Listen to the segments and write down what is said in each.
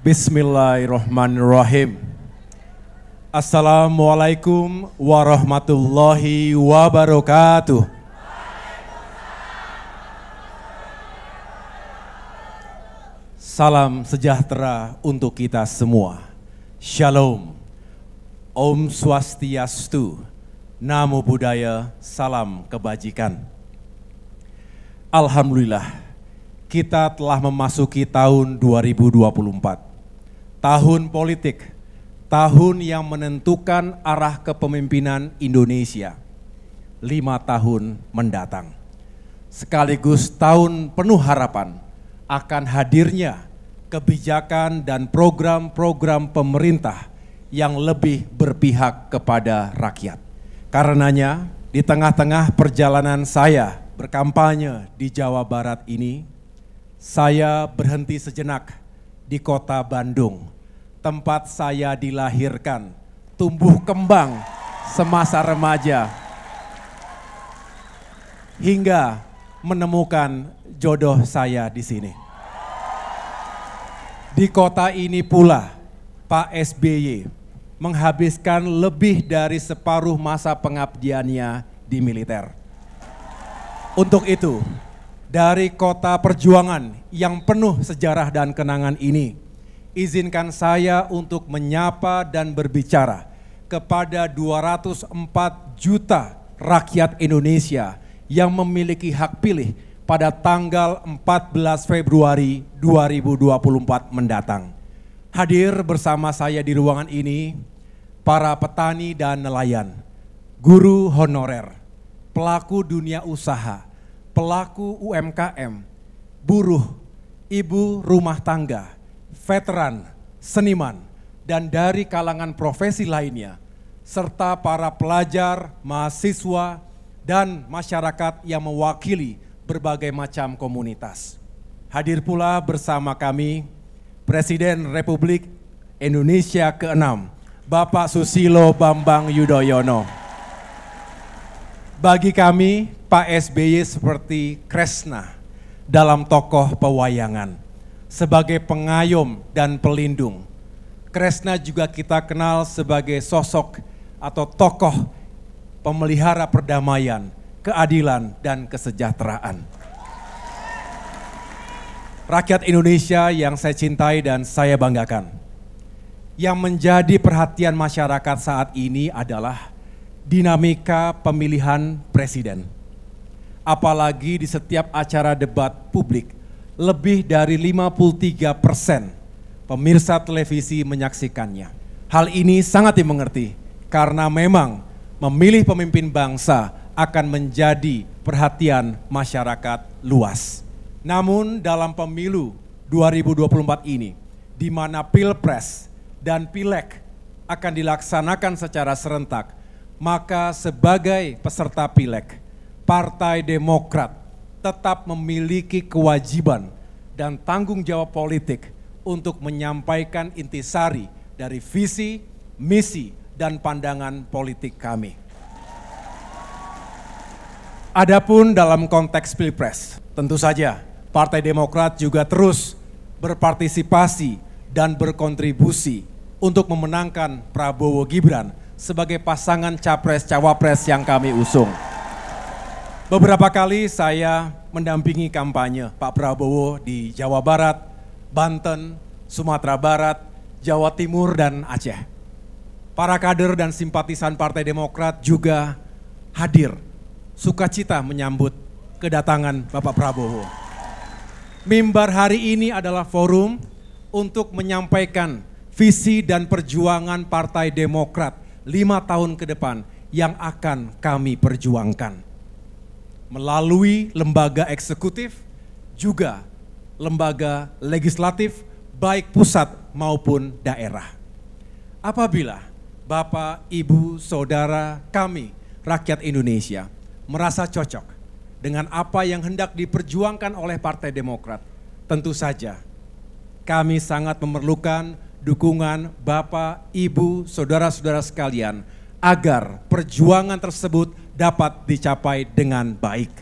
Bismillahirrahmanirrahim. Assalamualaikum warahmatullahi wabarakatuh. Salam sejahtera untuk kita semua. Shalom. Om Swastiastu, Namo Buddhaya, Salam Kebajikan. Alhamdulillah, kita telah memasuki tahun 2024. Tahun politik, tahun yang menentukan arah kepemimpinan Indonesia. Lima tahun mendatang. Sekaligus tahun penuh harapan akan hadirnya kebijakan dan program-program pemerintah yang lebih berpihak kepada rakyat. Karenanya, di tengah-tengah perjalanan saya berkampanye di Jawa Barat ini, saya berhenti sejenak di kota Bandung, tempat saya dilahirkan, tumbuh kembang semasa remaja, hingga menemukan jodoh saya di sini. Di kota ini pula, Pak SBY menghabiskan lebih dari separuh masa pengabdiannya di militer. Untuk itu, dari kota perjuangan yang penuh sejarah dan kenangan ini, izinkan saya untuk menyapa dan berbicara kepada 204 juta rakyat Indonesia yang memiliki hak pilih pada tanggal 14 Februari 2024 mendatang. Hadir bersama saya di ruangan ini para petani dan nelayan, guru honorer, pelaku dunia usaha, pelaku UMKM, buruh, ibu rumah tangga, veteran, seniman, dan dari kalangan profesi lainnya, serta para pelajar, mahasiswa, dan masyarakat yang mewakili berbagai macam komunitas. Hadir pula bersama kami Presiden Republik Indonesia ke-6, Bapak Susilo Bambang Yudhoyono. Bagi kami, Pak SBY seperti Kresna dalam tokoh pewayangan. Sebagai pengayom dan pelindung. Kresna juga kita kenal sebagai sosok atau tokoh pemelihara perdamaian, keadilan, dan kesejahteraan. Rakyat Indonesia yang saya cintai dan saya banggakan yang menjadi perhatian masyarakat saat ini adalah dinamika pemilihan presiden. Apalagi di setiap acara debat publik, lebih dari 53 persen pemirsa televisi menyaksikannya. Hal ini sangat dimengerti karena memang memilih pemimpin bangsa akan menjadi perhatian masyarakat luas. Namun dalam pemilu 2024 ini, di mana Pilpres dan pileg akan dilaksanakan secara serentak, maka sebagai peserta pileg, Partai Demokrat tetap memiliki kewajiban dan tanggung jawab politik untuk menyampaikan intisari dari visi, misi, dan pandangan politik kami. Adapun dalam konteks Pilpres, tentu saja Partai Demokrat juga terus berpartisipasi dan berkontribusi untuk memenangkan Prabowo Gibran sebagai pasangan capres-cawapres yang kami usung. Beberapa kali saya mendampingi kampanye Pak Prabowo di Jawa Barat, Banten, Sumatera Barat, Jawa Timur, dan Aceh. Para kader dan simpatisan Partai Demokrat juga hadir sukacita menyambut kedatangan Bapak Prabowo. Mimbar hari ini adalah forum untuk menyampaikan visi dan perjuangan Partai Demokrat lima tahun ke depan yang akan kami perjuangkan. Melalui lembaga eksekutif, juga lembaga legislatif, baik pusat maupun daerah. Apabila Bapak, Ibu, Saudara, kami, rakyat Indonesia, merasa cocok dengan apa yang hendak diperjuangkan oleh Partai Demokrat, tentu saja kami sangat memerlukan dukungan Bapak, Ibu, saudara-saudara sekalian agar perjuangan tersebut dapat dicapai dengan baik.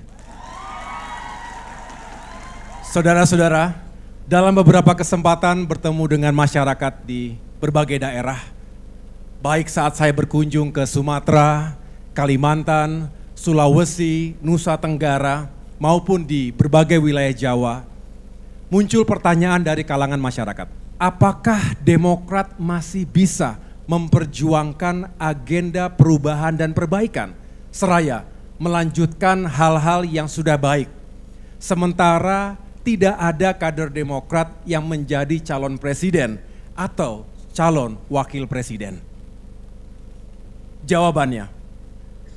Saudara-saudara, dalam beberapa kesempatan bertemu dengan masyarakat di berbagai daerah, baik saat saya berkunjung ke Sumatera, Kalimantan, Sulawesi, Nusa Tenggara, maupun di berbagai wilayah Jawa, muncul pertanyaan dari kalangan masyarakat apakah Demokrat masih bisa memperjuangkan agenda perubahan dan perbaikan seraya melanjutkan hal-hal yang sudah baik. Sementara tidak ada kader Demokrat yang menjadi calon presiden atau calon wakil presiden. Jawabannya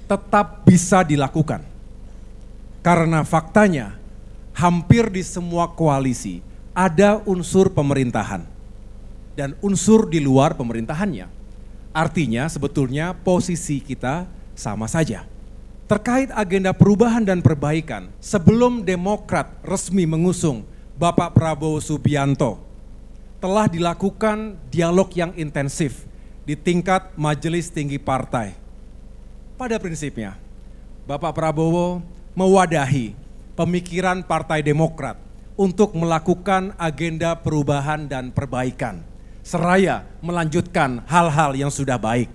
tetap bisa dilakukan. Karena faktanya hampir di semua koalisi ada unsur pemerintahan dan unsur di luar pemerintahannya. Artinya sebetulnya posisi kita sama saja. Terkait agenda perubahan dan perbaikan, sebelum Demokrat resmi mengusung Bapak Prabowo Subianto, telah dilakukan dialog yang intensif di tingkat majelis tinggi partai. Pada prinsipnya, Bapak Prabowo mewadahi pemikiran Partai Demokrat untuk melakukan agenda perubahan dan perbaikan, seraya melanjutkan hal-hal yang sudah baik.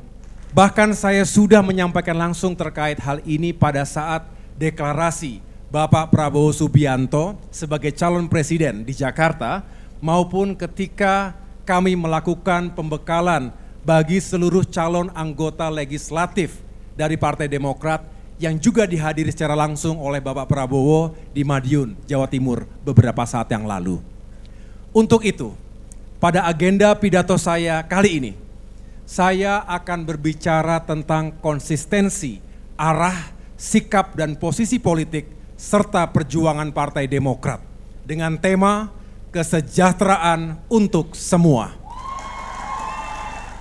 Bahkan saya sudah menyampaikan langsung terkait hal ini pada saat deklarasi Bapak Prabowo Subianto sebagai calon presiden di Jakarta maupun ketika kami melakukan pembekalan bagi seluruh calon anggota legislatif dari Partai Demokrat yang juga dihadiri secara langsung oleh Bapak Prabowo di Madiun, Jawa Timur beberapa saat yang lalu. Untuk itu, pada agenda pidato saya kali ini, saya akan berbicara tentang konsistensi, arah, sikap dan posisi politik serta perjuangan Partai Demokrat dengan tema kesejahteraan untuk semua.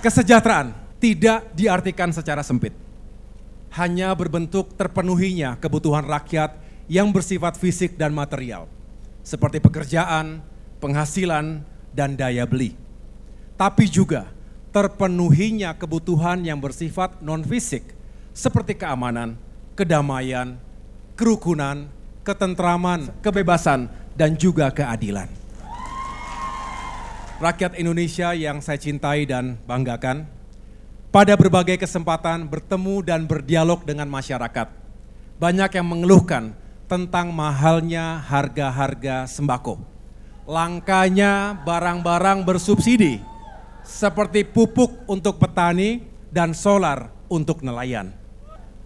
Kesejahteraan tidak diartikan secara sempit hanya berbentuk terpenuhinya kebutuhan rakyat yang bersifat fisik dan material, seperti pekerjaan, penghasilan, dan daya beli. Tapi juga terpenuhinya kebutuhan yang bersifat non-fisik, seperti keamanan, kedamaian, kerukunan, ketentraman, kebebasan, dan juga keadilan. Rakyat Indonesia yang saya cintai dan banggakan, pada berbagai kesempatan bertemu dan berdialog dengan masyarakat. Banyak yang mengeluhkan tentang mahalnya harga-harga sembako. Langkanya barang-barang bersubsidi seperti pupuk untuk petani dan solar untuk nelayan.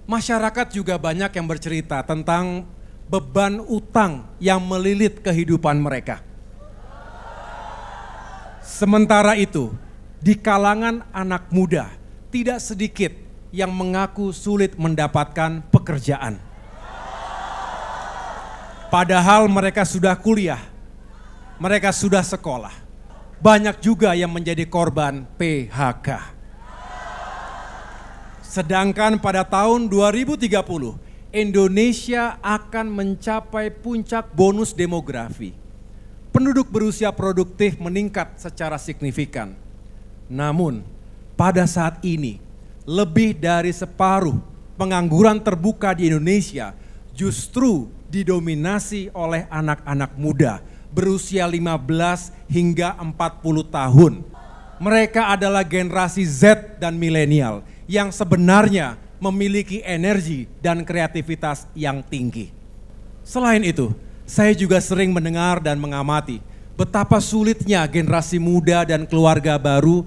Masyarakat juga banyak yang bercerita tentang beban utang yang melilit kehidupan mereka. Sementara itu, di kalangan anak muda, tidak sedikit yang mengaku sulit mendapatkan pekerjaan. Padahal mereka sudah kuliah, mereka sudah sekolah. Banyak juga yang menjadi korban PHK. Sedangkan pada tahun 2030, Indonesia akan mencapai puncak bonus demografi. Penduduk berusia produktif meningkat secara signifikan. Namun, pada saat ini lebih dari separuh pengangguran terbuka di Indonesia justru didominasi oleh anak-anak muda berusia 15 hingga 40 tahun. Mereka adalah generasi Z dan milenial yang sebenarnya memiliki energi dan kreativitas yang tinggi. Selain itu, saya juga sering mendengar dan mengamati betapa sulitnya generasi muda dan keluarga baru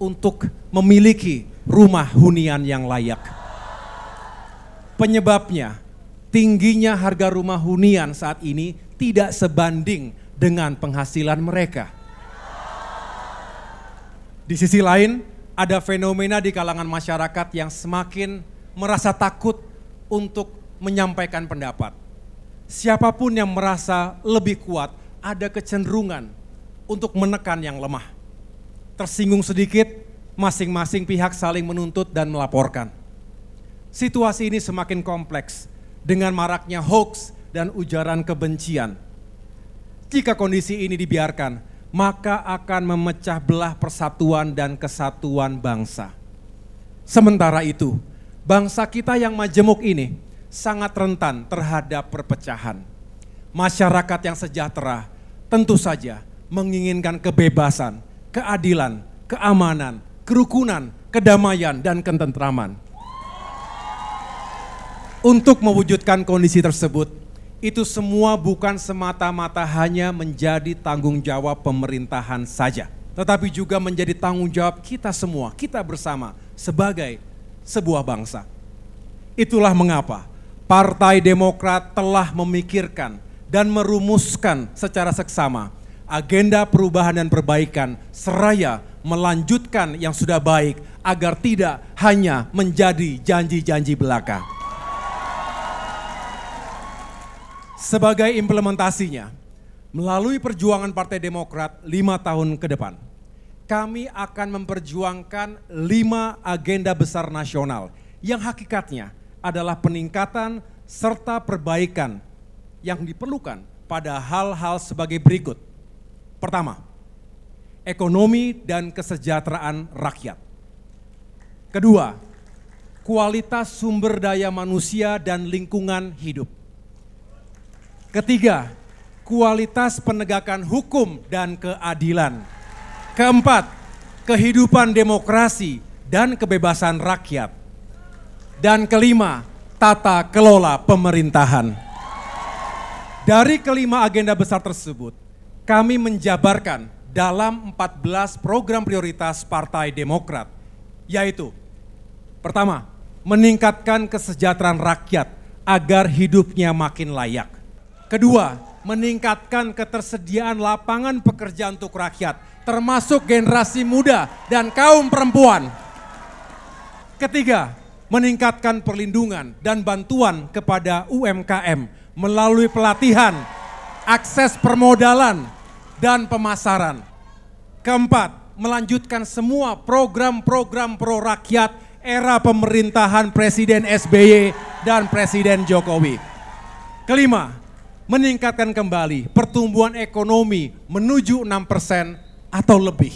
untuk memiliki rumah hunian yang layak. Penyebabnya, tingginya harga rumah hunian saat ini tidak sebanding dengan penghasilan mereka. Di sisi lain, ada fenomena di kalangan masyarakat yang semakin merasa takut untuk menyampaikan pendapat. Siapapun yang merasa lebih kuat, ada kecenderungan untuk menekan yang lemah tersinggung sedikit, masing-masing pihak saling menuntut dan melaporkan. Situasi ini semakin kompleks dengan maraknya hoax dan ujaran kebencian. Jika kondisi ini dibiarkan, maka akan memecah belah persatuan dan kesatuan bangsa. Sementara itu, bangsa kita yang majemuk ini sangat rentan terhadap perpecahan. Masyarakat yang sejahtera tentu saja menginginkan kebebasan, keadilan, keamanan, kerukunan, kedamaian, dan ketentraman. Untuk mewujudkan kondisi tersebut, itu semua bukan semata-mata hanya menjadi tanggung jawab pemerintahan saja, tetapi juga menjadi tanggung jawab kita semua, kita bersama, sebagai sebuah bangsa. Itulah mengapa Partai Demokrat telah memikirkan dan merumuskan secara seksama agenda perubahan dan perbaikan seraya melanjutkan yang sudah baik agar tidak hanya menjadi janji-janji belaka. Sebagai implementasinya, melalui perjuangan Partai Demokrat lima tahun ke depan, kami akan memperjuangkan lima agenda besar nasional yang hakikatnya adalah peningkatan serta perbaikan yang diperlukan pada hal-hal sebagai berikut – Pertama, ekonomi dan kesejahteraan rakyat. Kedua, kualitas sumber daya manusia dan lingkungan hidup. Ketiga, kualitas penegakan hukum dan keadilan. Keempat, kehidupan demokrasi dan kebebasan rakyat. Dan kelima, tata kelola pemerintahan. Dari kelima agenda besar tersebut, kami menjabarkan dalam 14 program prioritas Partai Demokrat, yaitu pertama, meningkatkan kesejahteraan rakyat agar hidupnya makin layak. Kedua, meningkatkan ketersediaan lapangan pekerjaan untuk rakyat, termasuk generasi muda dan kaum perempuan. Ketiga, meningkatkan perlindungan dan bantuan kepada UMKM melalui pelatihan, akses permodalan, dan pemasaran. Keempat, melanjutkan semua program-program pro rakyat era pemerintahan Presiden SBY dan Presiden Jokowi. Kelima, meningkatkan kembali pertumbuhan ekonomi menuju 6% atau lebih.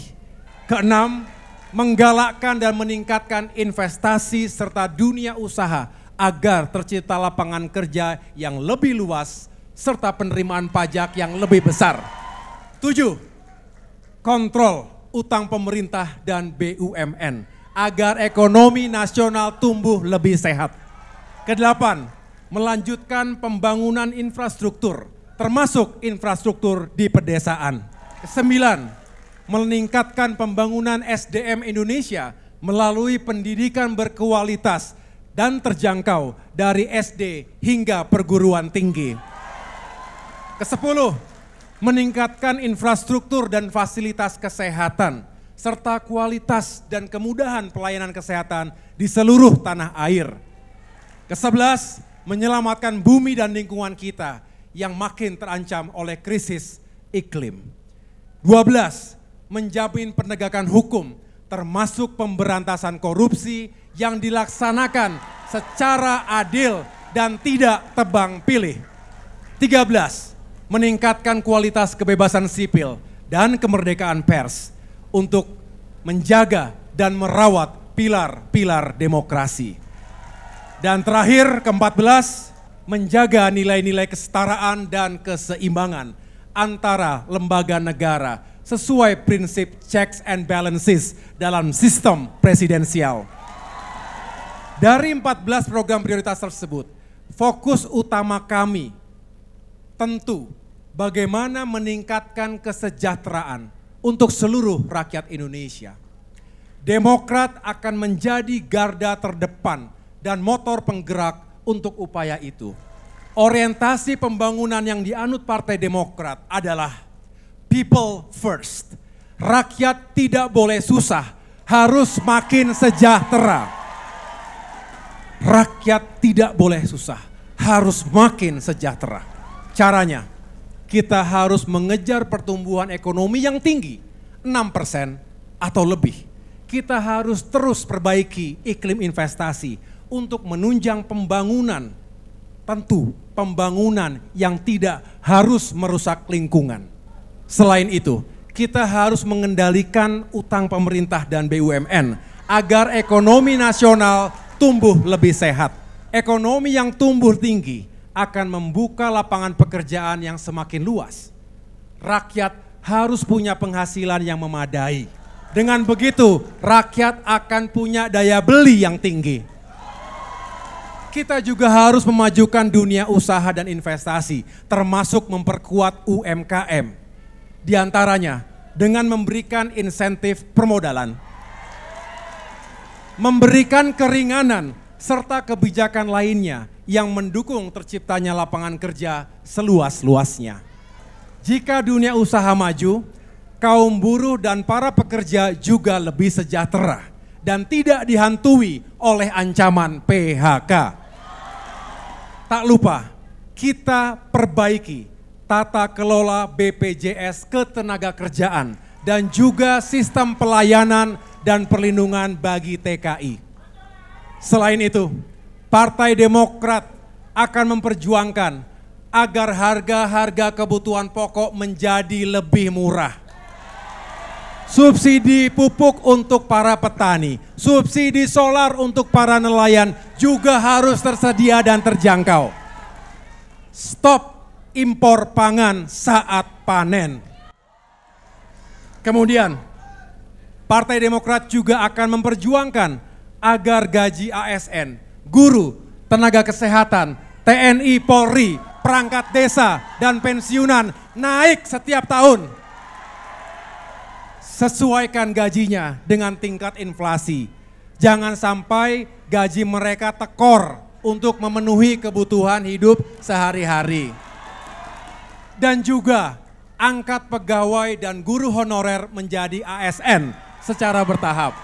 Keenam, menggalakkan dan meningkatkan investasi serta dunia usaha agar tercipta lapangan kerja yang lebih luas serta penerimaan pajak yang lebih besar. Tujuh, kontrol utang pemerintah dan BUMN agar ekonomi nasional tumbuh lebih sehat. Kedelapan, melanjutkan pembangunan infrastruktur, termasuk infrastruktur di pedesaan. Sembilan, meningkatkan pembangunan SDM Indonesia melalui pendidikan berkualitas dan terjangkau dari SD hingga perguruan tinggi. Kesepuluh, meningkatkan infrastruktur dan fasilitas kesehatan, serta kualitas dan kemudahan pelayanan kesehatan di seluruh tanah air. Kesebelas, menyelamatkan bumi dan lingkungan kita yang makin terancam oleh krisis iklim. Dua belas, Menjamin penegakan hukum termasuk pemberantasan korupsi yang dilaksanakan secara adil dan tidak tebang pilih. Tiga belas meningkatkan kualitas kebebasan sipil dan kemerdekaan pers untuk menjaga dan merawat pilar-pilar demokrasi. Dan terakhir ke-14, menjaga nilai-nilai kesetaraan dan keseimbangan antara lembaga negara sesuai prinsip checks and balances dalam sistem presidensial. Dari 14 program prioritas tersebut, fokus utama kami tentu bagaimana meningkatkan kesejahteraan untuk seluruh rakyat Indonesia. Demokrat akan menjadi garda terdepan dan motor penggerak untuk upaya itu. Orientasi pembangunan yang dianut Partai Demokrat adalah people first. Rakyat tidak boleh susah, harus makin sejahtera. Rakyat tidak boleh susah, harus makin sejahtera. Caranya, kita harus mengejar pertumbuhan ekonomi yang tinggi, 6% atau lebih. Kita harus terus perbaiki iklim investasi untuk menunjang pembangunan. Tentu pembangunan yang tidak harus merusak lingkungan. Selain itu, kita harus mengendalikan utang pemerintah dan BUMN agar ekonomi nasional tumbuh lebih sehat. Ekonomi yang tumbuh tinggi akan membuka lapangan pekerjaan yang semakin luas. Rakyat harus punya penghasilan yang memadai. Dengan begitu, rakyat akan punya daya beli yang tinggi. Kita juga harus memajukan dunia usaha dan investasi, termasuk memperkuat UMKM. Di antaranya, dengan memberikan insentif permodalan, memberikan keringanan, serta kebijakan lainnya yang mendukung terciptanya lapangan kerja seluas-luasnya. Jika dunia usaha maju, kaum buruh dan para pekerja juga lebih sejahtera dan tidak dihantui oleh ancaman PHK. Tak lupa, kita perbaiki tata kelola BPJS ketenaga kerjaan dan juga sistem pelayanan dan perlindungan bagi TKI. Selain itu, Partai Demokrat akan memperjuangkan agar harga-harga kebutuhan pokok menjadi lebih murah. Subsidi pupuk untuk para petani, subsidi solar untuk para nelayan juga harus tersedia dan terjangkau. Stop impor pangan saat panen. Kemudian, Partai Demokrat juga akan memperjuangkan agar gaji ASN guru, tenaga kesehatan, TNI, Polri, perangkat desa, dan pensiunan naik setiap tahun. Sesuaikan gajinya dengan tingkat inflasi. Jangan sampai gaji mereka tekor untuk memenuhi kebutuhan hidup sehari-hari. Dan juga angkat pegawai dan guru honorer menjadi ASN secara bertahap.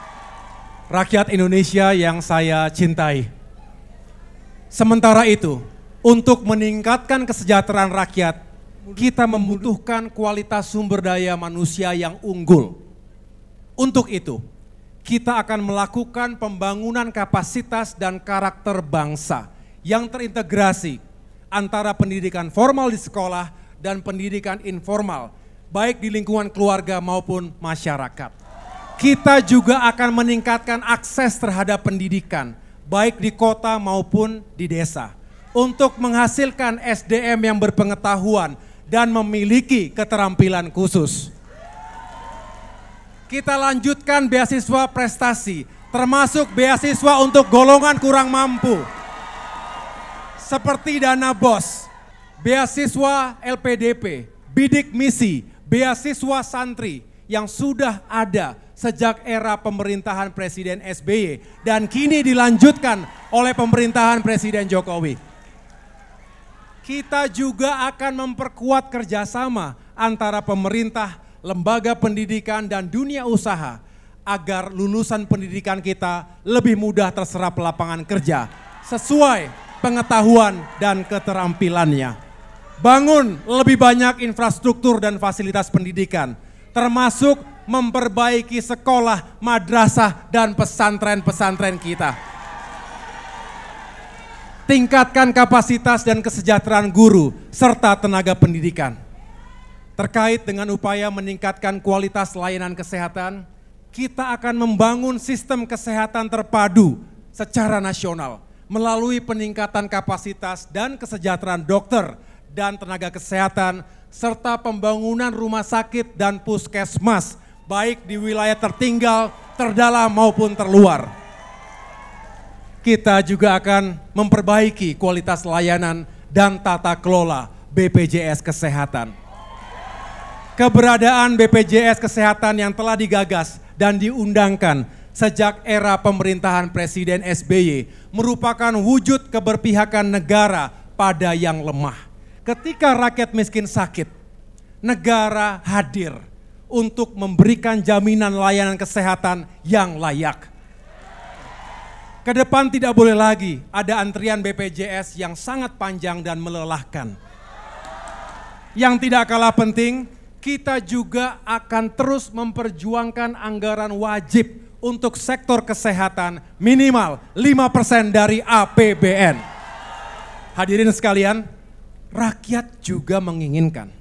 Rakyat Indonesia yang saya cintai. Sementara itu, untuk meningkatkan kesejahteraan rakyat, kita membutuhkan kualitas sumber daya manusia yang unggul. Untuk itu, kita akan melakukan pembangunan kapasitas dan karakter bangsa yang terintegrasi antara pendidikan formal di sekolah dan pendidikan informal, baik di lingkungan keluarga maupun masyarakat. Kita juga akan meningkatkan akses terhadap pendidikan baik di kota maupun di desa, untuk menghasilkan SDM yang berpengetahuan dan memiliki keterampilan khusus. Kita lanjutkan beasiswa prestasi, termasuk beasiswa untuk golongan kurang mampu, seperti dana BOS, beasiswa LPDP, bidik misi, beasiswa santri, yang sudah ada sejak era pemerintahan Presiden SBY dan kini dilanjutkan oleh pemerintahan Presiden Jokowi. Kita juga akan memperkuat kerjasama antara pemerintah, lembaga pendidikan, dan dunia usaha agar lulusan pendidikan kita lebih mudah terserap lapangan kerja sesuai pengetahuan dan keterampilannya. Bangun lebih banyak infrastruktur dan fasilitas pendidikan – termasuk memperbaiki sekolah, madrasah, dan pesantren-pesantren kita. Tingkatkan kapasitas dan kesejahteraan guru serta tenaga pendidikan. Terkait dengan upaya meningkatkan kualitas layanan kesehatan, kita akan membangun sistem kesehatan terpadu secara nasional melalui peningkatan kapasitas dan kesejahteraan dokter dan tenaga kesehatan serta pembangunan rumah sakit dan puskesmas, baik di wilayah tertinggal, terdalam maupun terluar. Kita juga akan memperbaiki kualitas layanan dan tata kelola BPJS Kesehatan. Keberadaan BPJS Kesehatan yang telah digagas dan diundangkan sejak era pemerintahan Presiden SBY merupakan wujud keberpihakan negara pada yang lemah ketika rakyat miskin sakit, negara hadir untuk memberikan jaminan layanan kesehatan yang layak. Ke depan tidak boleh lagi ada antrian BPJS yang sangat panjang dan melelahkan. Yang tidak kalah penting, kita juga akan terus memperjuangkan anggaran wajib untuk sektor kesehatan minimal 5% dari APBN. Hadirin sekalian, rakyat juga menginginkan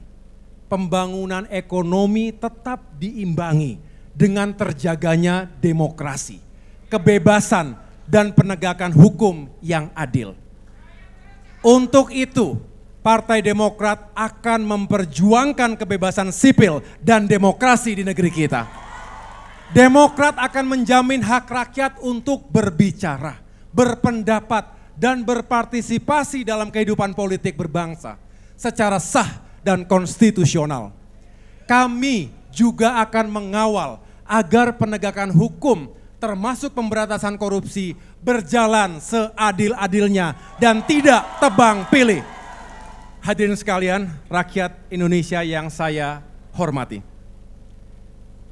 pembangunan ekonomi tetap diimbangi dengan terjaganya demokrasi, kebebasan, dan penegakan hukum yang adil. Untuk itu, Partai Demokrat akan memperjuangkan kebebasan sipil dan demokrasi di negeri kita. Demokrat akan menjamin hak rakyat untuk berbicara, berpendapat, dan berpartisipasi dalam kehidupan politik berbangsa secara sah dan konstitusional. Kami juga akan mengawal agar penegakan hukum termasuk pemberantasan korupsi berjalan seadil-adilnya dan tidak tebang pilih. Hadirin sekalian, rakyat Indonesia yang saya hormati.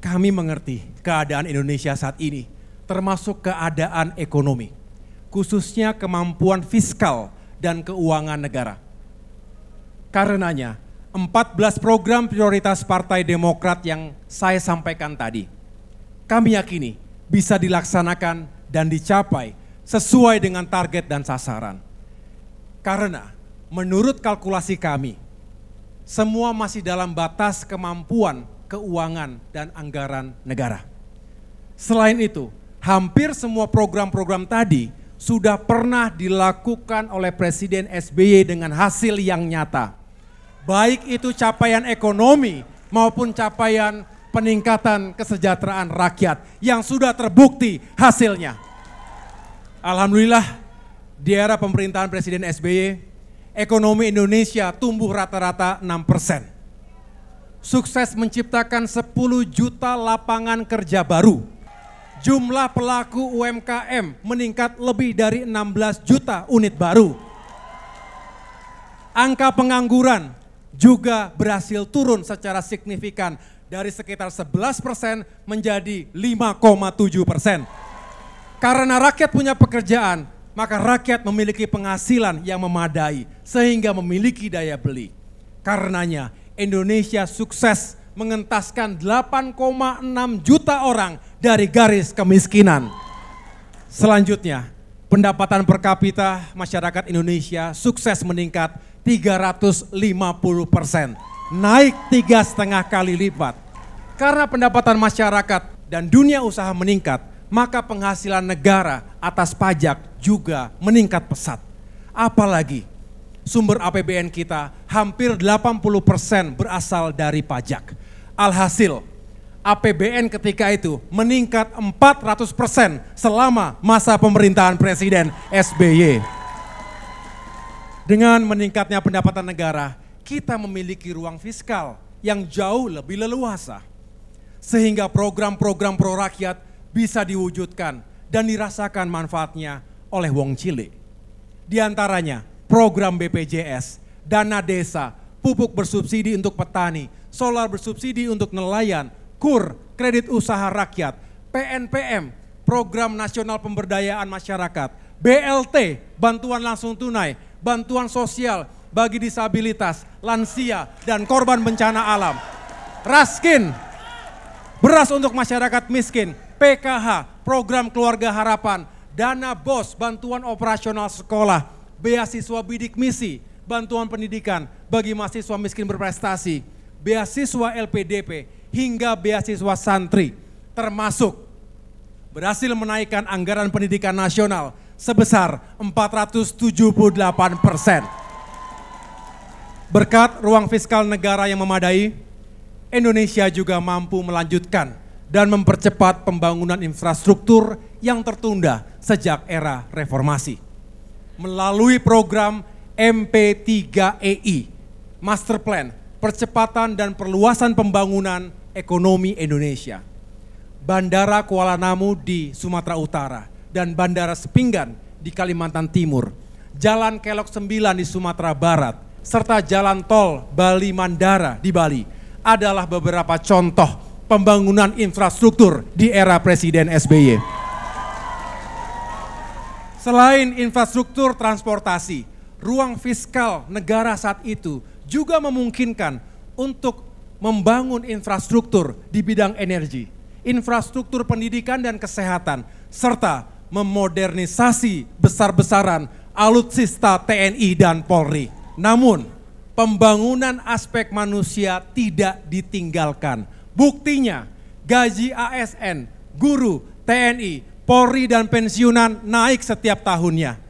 Kami mengerti keadaan Indonesia saat ini, termasuk keadaan ekonomi khususnya kemampuan fiskal dan keuangan negara. Karenanya, 14 program prioritas Partai Demokrat yang saya sampaikan tadi, kami yakini bisa dilaksanakan dan dicapai sesuai dengan target dan sasaran. Karena menurut kalkulasi kami, semua masih dalam batas kemampuan keuangan dan anggaran negara. Selain itu, hampir semua program-program tadi sudah pernah dilakukan oleh Presiden SBY dengan hasil yang nyata. Baik itu capaian ekonomi maupun capaian peningkatan kesejahteraan rakyat yang sudah terbukti hasilnya. Alhamdulillah di era pemerintahan Presiden SBY, ekonomi Indonesia tumbuh rata-rata 6 persen. Sukses menciptakan 10 juta lapangan kerja baru jumlah pelaku UMKM meningkat lebih dari 16 juta unit baru. Angka pengangguran juga berhasil turun secara signifikan dari sekitar 11 persen menjadi 5,7 persen. Karena rakyat punya pekerjaan, maka rakyat memiliki penghasilan yang memadai sehingga memiliki daya beli. Karenanya Indonesia sukses mengentaskan 8,6 juta orang dari garis kemiskinan. Selanjutnya, pendapatan per kapita masyarakat Indonesia sukses meningkat 350 persen, naik tiga setengah kali lipat. Karena pendapatan masyarakat dan dunia usaha meningkat, maka penghasilan negara atas pajak juga meningkat pesat. Apalagi sumber APBN kita hampir 80% berasal dari pajak. Alhasil, APBN ketika itu meningkat 400% selama masa pemerintahan Presiden SBY. Dengan meningkatnya pendapatan negara, kita memiliki ruang fiskal yang jauh lebih leluasa. Sehingga program-program pro rakyat bisa diwujudkan dan dirasakan manfaatnya oleh wong cilik. Di antaranya program BPJS, dana desa, pupuk bersubsidi untuk petani, solar bersubsidi untuk nelayan, KUR, Kredit Usaha Rakyat, PNPM, Program Nasional Pemberdayaan Masyarakat, BLT, Bantuan Langsung Tunai, Bantuan Sosial bagi Disabilitas, Lansia, dan Korban Bencana Alam. Raskin, Beras untuk Masyarakat Miskin, PKH, Program Keluarga Harapan, Dana BOS, Bantuan Operasional Sekolah, Beasiswa Bidik Misi, Bantuan Pendidikan bagi Mahasiswa Miskin Berprestasi, Beasiswa LPDP, hingga beasiswa santri, termasuk berhasil menaikkan anggaran pendidikan nasional sebesar 478 persen. Berkat ruang fiskal negara yang memadai, Indonesia juga mampu melanjutkan dan mempercepat pembangunan infrastruktur yang tertunda sejak era reformasi. Melalui program MP3EI, Master Plan, Percepatan dan Perluasan Pembangunan ekonomi Indonesia. Bandara Kuala Namu di Sumatera Utara dan Bandara Sepinggan di Kalimantan Timur. Jalan Kelok 9 di Sumatera Barat serta jalan tol Bali Mandara di Bali adalah beberapa contoh pembangunan infrastruktur di era Presiden SBY. Selain infrastruktur transportasi, ruang fiskal negara saat itu juga memungkinkan untuk membangun infrastruktur di bidang energi, infrastruktur pendidikan dan kesehatan, serta memodernisasi besar-besaran alutsista TNI dan Polri. Namun, pembangunan aspek manusia tidak ditinggalkan. Buktinya, gaji ASN, guru, TNI, Polri dan pensiunan naik setiap tahunnya.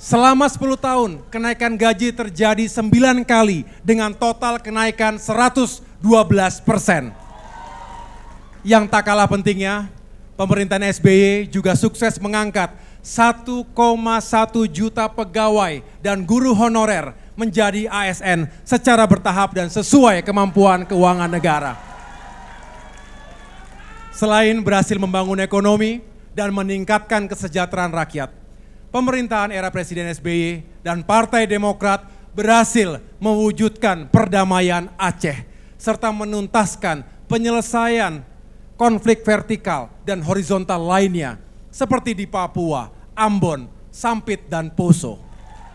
Selama 10 tahun, kenaikan gaji terjadi 9 kali dengan total kenaikan 112 persen. Yang tak kalah pentingnya, pemerintahan SBY juga sukses mengangkat 1,1 juta pegawai dan guru honorer menjadi ASN secara bertahap dan sesuai kemampuan keuangan negara. Selain berhasil membangun ekonomi dan meningkatkan kesejahteraan rakyat, pemerintahan era Presiden SBY dan Partai Demokrat berhasil mewujudkan perdamaian Aceh serta menuntaskan penyelesaian konflik vertikal dan horizontal lainnya seperti di Papua, Ambon, Sampit, dan Poso.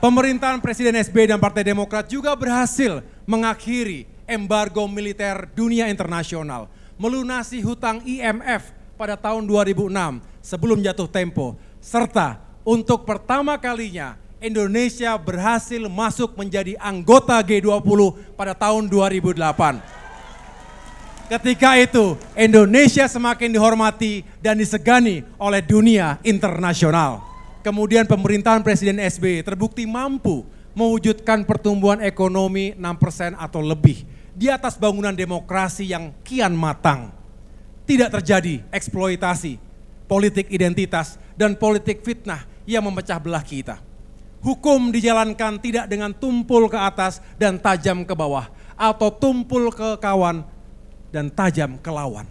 Pemerintahan Presiden SBY dan Partai Demokrat juga berhasil mengakhiri embargo militer dunia internasional, melunasi hutang IMF pada tahun 2006 sebelum jatuh tempo, serta untuk pertama kalinya Indonesia berhasil masuk menjadi anggota G20 pada tahun 2008. Ketika itu, Indonesia semakin dihormati dan disegani oleh dunia internasional. Kemudian pemerintahan Presiden SBY terbukti mampu mewujudkan pertumbuhan ekonomi 6% atau lebih di atas bangunan demokrasi yang kian matang. Tidak terjadi eksploitasi, politik identitas, dan politik fitnah yang memecah belah kita. Hukum dijalankan tidak dengan tumpul ke atas dan tajam ke bawah, atau tumpul ke kawan dan tajam ke lawan.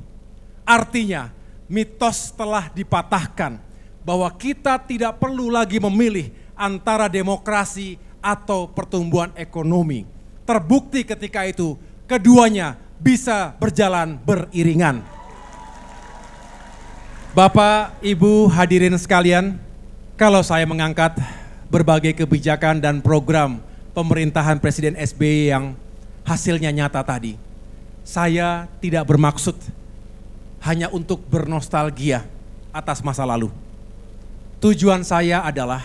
Artinya, mitos telah dipatahkan bahwa kita tidak perlu lagi memilih antara demokrasi atau pertumbuhan ekonomi. Terbukti ketika itu, keduanya bisa berjalan beriringan. Bapak, Ibu, hadirin sekalian, kalau saya mengangkat berbagai kebijakan dan program pemerintahan Presiden SBY yang hasilnya nyata tadi. Saya tidak bermaksud hanya untuk bernostalgia atas masa lalu. Tujuan saya adalah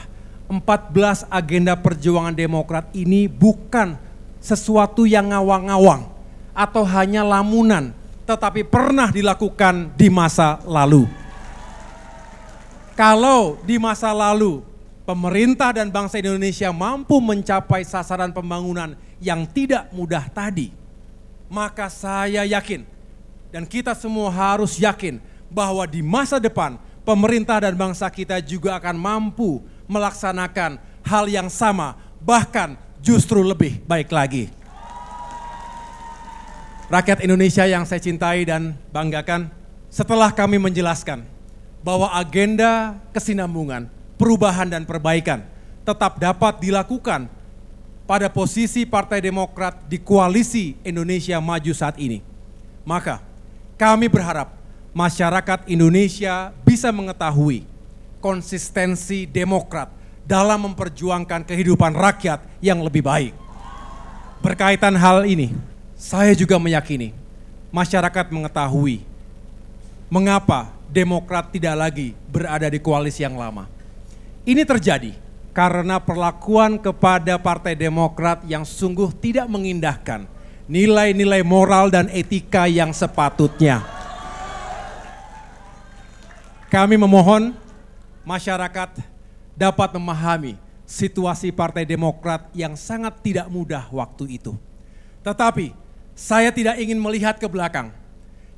14 agenda perjuangan Demokrat ini bukan sesuatu yang ngawang-ngawang atau hanya lamunan, tetapi pernah dilakukan di masa lalu. Kalau di masa lalu pemerintah dan bangsa Indonesia mampu mencapai sasaran pembangunan yang tidak mudah tadi, maka saya yakin dan kita semua harus yakin bahwa di masa depan pemerintah dan bangsa kita juga akan mampu melaksanakan hal yang sama, bahkan justru lebih baik lagi. Rakyat Indonesia yang saya cintai dan banggakan, setelah kami menjelaskan bahwa agenda kesinambungan, perubahan dan perbaikan tetap dapat dilakukan pada posisi Partai Demokrat di koalisi Indonesia Maju saat ini. Maka kami berharap masyarakat Indonesia bisa mengetahui konsistensi Demokrat dalam memperjuangkan kehidupan rakyat yang lebih baik. Berkaitan hal ini, saya juga meyakini masyarakat mengetahui mengapa Demokrat tidak lagi berada di koalisi yang lama. Ini terjadi karena perlakuan kepada Partai Demokrat yang sungguh tidak mengindahkan nilai-nilai moral dan etika yang sepatutnya. Kami memohon masyarakat dapat memahami situasi Partai Demokrat yang sangat tidak mudah waktu itu. Tetapi saya tidak ingin melihat ke belakang.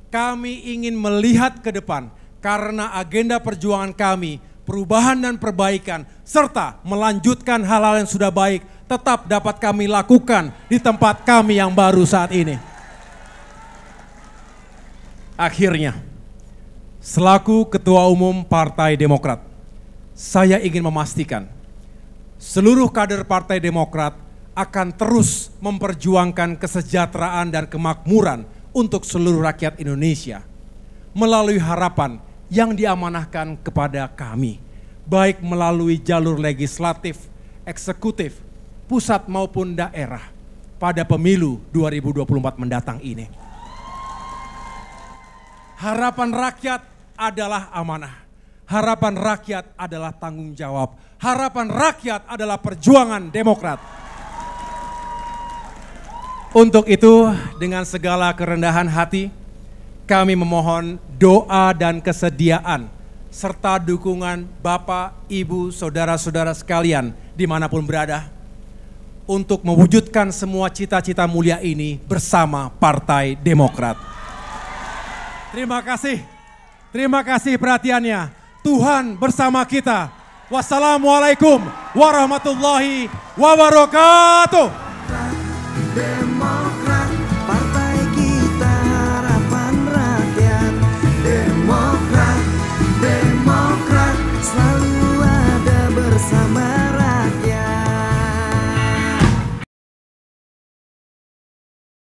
Kami ingin melihat ke depan karena agenda perjuangan kami, perubahan dan perbaikan, serta melanjutkan hal-hal yang sudah baik, tetap dapat kami lakukan di tempat kami yang baru saat ini. Akhirnya, selaku Ketua Umum Partai Demokrat, saya ingin memastikan seluruh kader Partai Demokrat akan terus memperjuangkan kesejahteraan dan kemakmuran untuk seluruh rakyat Indonesia melalui harapan yang diamanahkan kepada kami, baik melalui jalur legislatif, eksekutif, pusat maupun daerah pada pemilu 2024 mendatang ini. Harapan rakyat adalah amanah. Harapan rakyat adalah tanggung jawab. Harapan rakyat adalah perjuangan Demokrat. Untuk itu, dengan segala kerendahan hati, kami memohon doa dan kesediaan, serta dukungan Bapak, Ibu, Saudara-saudara sekalian dimanapun berada, untuk mewujudkan semua cita-cita mulia ini bersama Partai Demokrat. Terima kasih, terima kasih perhatiannya. Tuhan bersama kita. Wassalamualaikum warahmatullahi wabarakatuh.